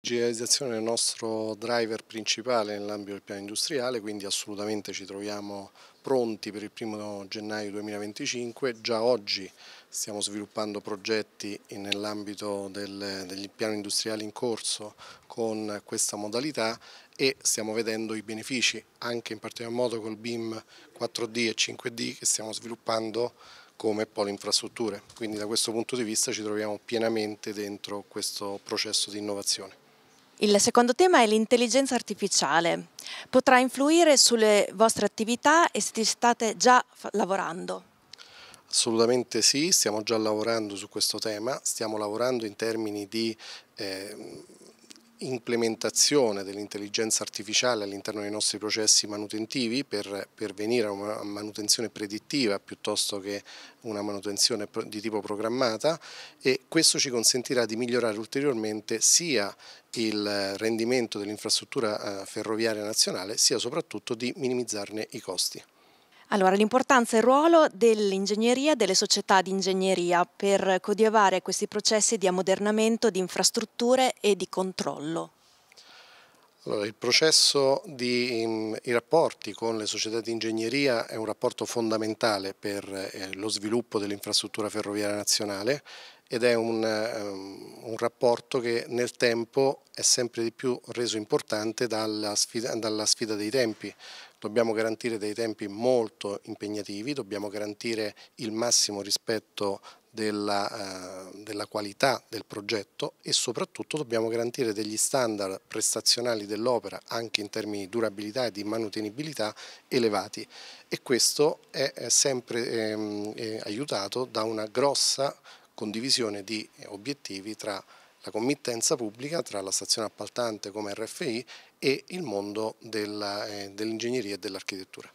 Digitalizzazione è il nostro driver principale nell'ambito del piano industriale, quindi assolutamente ci troviamo pronti per il 1 gennaio 2025. Già oggi stiamo sviluppando progetti nell'ambito del, del piano industriale in corso con questa modalità e stiamo vedendo i benefici anche in particolar modo col BIM 4D e 5D che stiamo sviluppando come polo infrastrutture. Quindi da questo punto di vista ci troviamo pienamente dentro questo processo di innovazione. Il secondo tema è l'intelligenza artificiale. Potrà influire sulle vostre attività e se state già lavorando? Assolutamente sì, stiamo già lavorando su questo tema, stiamo lavorando in termini di eh, implementazione dell'intelligenza artificiale all'interno dei nostri processi manutentivi per, per, venire a una manutenzione predittiva piuttosto che una manutenzione di tipo programmata e questo ci consentirà di migliorare ulteriormente sia il rendimento dell'infrastruttura eh, ferroviaria nazionale sia soprattutto di minimizzarne i costi. Allora, l'importanza e il ruolo dell'ingegneria e delle società di ingegneria per coadiuvare questi processi di ammodernamento di infrastrutture e di controllo. Allora, il processo dei mm, rapporti con le società di ingegneria è un rapporto fondamentale per eh, lo sviluppo dell'infrastruttura ferroviaria nazionale ed è un, ehm, un rapporto che nel tempo è sempre di più reso importante dalla sfida, dalla sfida dei tempi. Dobbiamo garantire dei tempi molto impegnativi, dobbiamo garantire il massimo rispetto della, eh, della, qualità del progetto e soprattutto dobbiamo garantire degli standard prestazionali dell'opera anche in termini di durabilità e di manutenibilità elevati e questo è sempre eh, eh, aiutato da una grossa condivisione di obiettivi tra la committenza pubblica, tra la stazione appaltante come RFI e il mondo eh, dell'ingegneria dell e dell'architettura.